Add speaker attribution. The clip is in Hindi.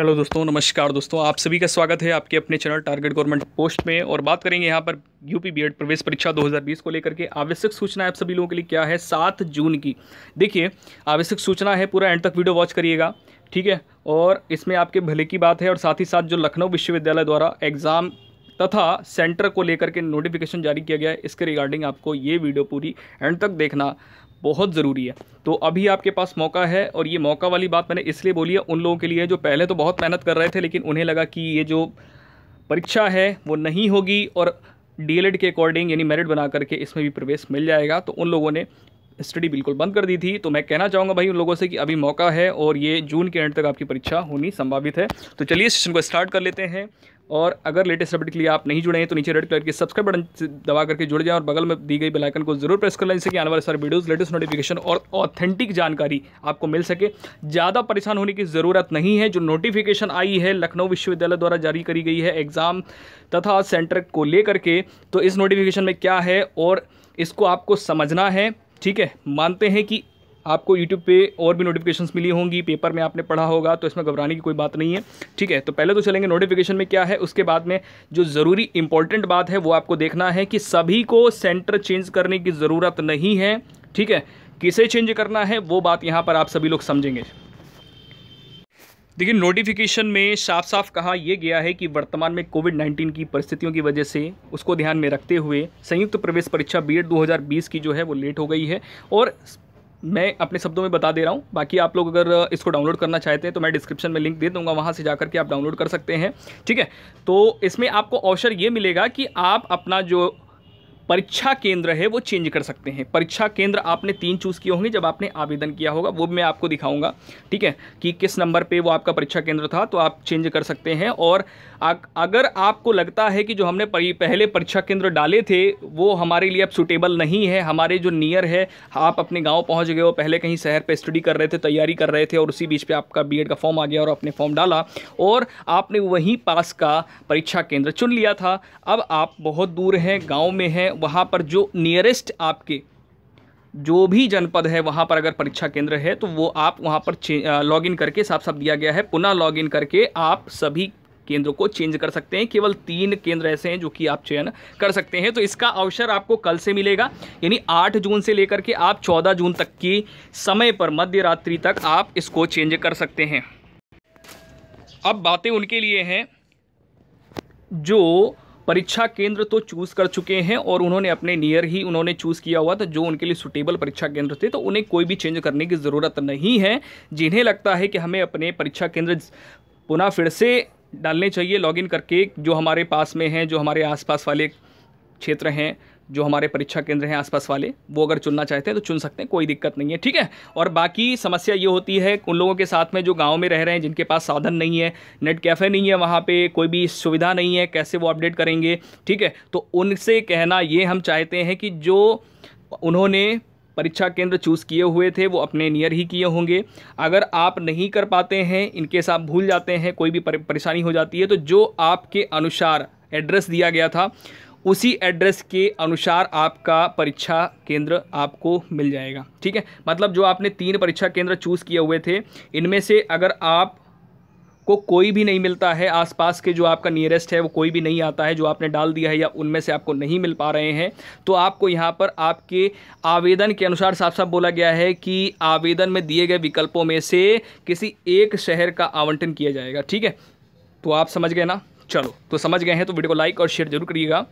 Speaker 1: हेलो दोस्तों नमस्कार दोस्तों आप सभी का स्वागत है आपके अपने चैनल टारगेट गवर्नमेंट पोस्ट में और बात करेंगे यहाँ पर यूपी बीएड प्रवेश परीक्षा 2020 को लेकर के आवश्यक सूचना आप सभी लोगों के लिए क्या है सात जून की देखिए आवश्यक सूचना है पूरा एंड तक वीडियो वॉच करिएगा ठीक है और इसमें आपके भले की बात है और साथ ही साथ जो लखनऊ विश्वविद्यालय द्वारा एग्ज़ाम तथा सेंटर को लेकर के नोटिफिकेशन जारी किया गया है इसके रिगार्डिंग आपको ये वीडियो पूरी एंड तक देखना बहुत ज़रूरी है तो अभी आपके पास मौका है और ये मौका वाली बात मैंने इसलिए बोली है उन लोगों के लिए जो पहले तो बहुत मेहनत कर रहे थे लेकिन उन्हें लगा कि ये जो परीक्षा है वो नहीं होगी और डी के अकॉर्डिंग यानी मेरिट बना करके इसमें भी प्रवेश मिल जाएगा तो उन लोगों ने स्टडी बिल्कुल बंद कर दी थी तो मैं कहना चाहूँगा भाई उन लोगों से कि अभी मौका है और ये जून के एंड तक आपकी परीक्षा होनी संभावित है तो चलिए सेशन को स्टार्ट कर लेते हैं और अगर लेटेस्ट अपडेट के लिए आप नहीं जुड़े हैं तो नीचे रेड कलर के सब्सक्राइब बटन दबा करके जुड़ जाएं और बगल में दी गई बेलाइकन को जरूर प्रेस कर लें जिससे कि आने वाले सारे वीडियोस लेटेस्ट नोटिफिकेशन और ऑथेंटिक जानकारी आपको मिल सके ज़्यादा परेशान होने की ज़रूरत नहीं है जो नोटिफिकेशन आई है लखनऊ विश्वविद्यालय द्वारा जारी करी गई है एग्ज़ाम तथा सेंटर को लेकर के तो इस नोटिफिकेशन में क्या है और इसको आपको समझना है ठीक है मानते हैं कि आपको यूट्यूब पे और भी नोटिफिकेशंस मिली होंगी पेपर में आपने पढ़ा होगा तो इसमें घबराने की कोई बात नहीं है ठीक है तो पहले तो चलेंगे नोटिफिकेशन में क्या है उसके बाद में जो ज़रूरी इंपॉर्टेंट बात है वो आपको देखना है कि सभी को सेंटर चेंज करने की ज़रूरत नहीं है ठीक है किसे चेंज करना है वो बात यहाँ पर आप सभी लोग समझेंगे देखिए नोटिफिकेशन में साफ साफ कहा यह गया है कि वर्तमान में कोविड 19 की परिस्थितियों की वजह से उसको ध्यान में रखते हुए संयुक्त प्रवेश परीक्षा बी 2020 की जो है वो लेट हो गई है और मैं अपने शब्दों में बता दे रहा हूँ बाकी आप लोग अगर इसको डाउनलोड करना चाहते हैं तो मैं डिस्क्रिप्शन में लिंक दे दूंगा वहाँ से जाकर के आप डाउनलोड कर सकते हैं ठीक है तो इसमें आपको अवसर ये मिलेगा कि आप अपना जो परीक्षा केंद्र है वो चेंज कर सकते हैं परीक्षा केंद्र आपने तीन चूज़ किए होंगे जब आपने आवेदन किया होगा वो मैं आपको दिखाऊंगा ठीक है कि किस नंबर पे वो आपका परीक्षा केंद्र था तो आप चेंज कर सकते हैं और अगर आपको लगता है कि जो हमने पहले परीक्षा केंद्र डाले थे वो हमारे लिए अब सुटेबल नहीं है हमारे जो नियर है आप अपने गाँव पहुँच गए हो पहले कहीं शहर पर स्टडी कर रहे थे तैयारी कर रहे थे और उसी बीच पर आपका बी का फॉर्म आ गया और आपने फॉर्म डाला और आपने वहीं पास का परीक्षा केंद्र चुन लिया था अब आप बहुत दूर हैं गाँव में हैं वहाँ पर जो नियरेस्ट आपके जो भी जनपद है वहाँ पर अगर परीक्षा केंद्र है तो वो आप वहाँ पर लॉगिन करके साफ साफ दिया गया है पुनः लॉगिन करके आप सभी केंद्रों को चेंज कर सकते हैं केवल तीन केंद्र ऐसे हैं जो कि आप चयन कर सकते हैं तो इसका अवसर आपको कल से मिलेगा यानी आठ जून से लेकर के आप चौदह जून तक की समय पर मध्य रात्रि तक आप इसको चेंज कर सकते हैं अब बातें उनके लिए हैं जो परीक्षा केंद्र तो चूज़ कर चुके हैं और उन्होंने अपने नियर ही उन्होंने चूज़ किया हुआ था जो उनके लिए सुटेबल परीक्षा केंद्र थे तो उन्हें कोई भी चेंज करने की ज़रूरत नहीं है जिन्हें लगता है कि हमें अपने परीक्षा केंद्र पुनः फिर से डालने चाहिए लॉगिन करके जो हमारे पास में हैं जो हमारे आसपास वाले क्षेत्र हैं जो हमारे परीक्षा केंद्र हैं आसपास वाले वो अगर चुनना चाहते हैं तो चुन सकते हैं कोई दिक्कत नहीं है ठीक है और बाकी समस्या ये होती है उन लोगों के साथ में जो गाँव में रह रहे हैं जिनके पास साधन नहीं है नेट कैफ़े नहीं है वहाँ पर कोई भी सुविधा नहीं है कैसे वो अपडेट करेंगे ठीक है तो उनसे कहना ये हम चाहते हैं कि जो उन्होंने परीक्षा केंद्र चूज़ किए हुए थे वो अपने नियर ही किए होंगे अगर आप नहीं कर पाते हैं इनके साथ भूल जाते हैं कोई भी परेशानी हो जाती है तो जो आपके अनुसार एड्रेस दिया गया था उसी एड्रेस के अनुसार आपका परीक्षा केंद्र आपको मिल जाएगा ठीक है मतलब जो आपने तीन परीक्षा केंद्र चूज़ किए हुए थे इनमें से अगर आप को कोई भी नहीं मिलता है आसपास के जो आपका नियरेस्ट है वो कोई भी नहीं आता है जो आपने डाल दिया है या उनमें से आपको नहीं मिल पा रहे हैं तो आपको यहाँ पर आपके आवेदन के अनुसार साफ साफ बोला गया है कि आवेदन में दिए गए विकल्पों में से किसी एक शहर का आवंटन किया जाएगा ठीक है तो आप समझ गए ना चलो तो समझ गए हैं तो वीडियो को लाइक और शेयर जरूर करिएगा